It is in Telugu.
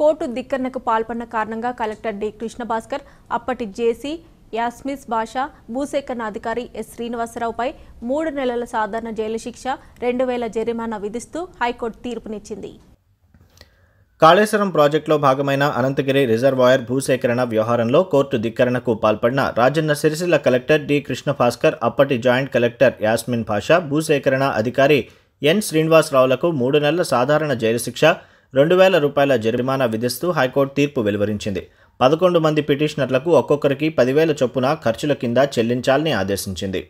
కోర్టు ధిక్కరణకు పాల్పడిన కారణంగా కలెక్టర్ డి కృష్ణ భాస్కర్ అప్పటి జేసీ యాస్మిస్ భాషా భూసేకరణ అధికారి ఎస్ శ్రీనివాసరావుపై మూడు నెలల సాధారణ జైలు శిక్ష రెండు వేల జరిమానా విధిస్తూ హైకోర్టు తీర్పునిచ్చింది కాళేశ్వరం ప్రాజెక్టులో భాగమైన అనంతగిరి రిజర్వాయర్ భూసేకరణ వ్యవహారంలో కోర్టు ధిక్కరణకు పాల్పడిన రాజన్న సిరిసిల్ల కలెక్టర్ డి కృష్ణ భాస్కర్ అప్పటి జాయింట్ కలెక్టర్ యాస్మిన్ భాషా భూసేకరణ అధికారి ఎన్ శ్రీనివాసరావులకు మూడు నెలల సాధారణ జైలు శిక్ష రెండు వేల రూపాయల జరిమానా విధిస్తూ హైకోర్టు తీర్పు వెలువరించింది పదకొండు మంది పిటిషనర్లకు ఒక్కొక్కరికి పదివేల చొప్పున ఖర్చుల కింద చెల్లించాలని ఆదేశించింది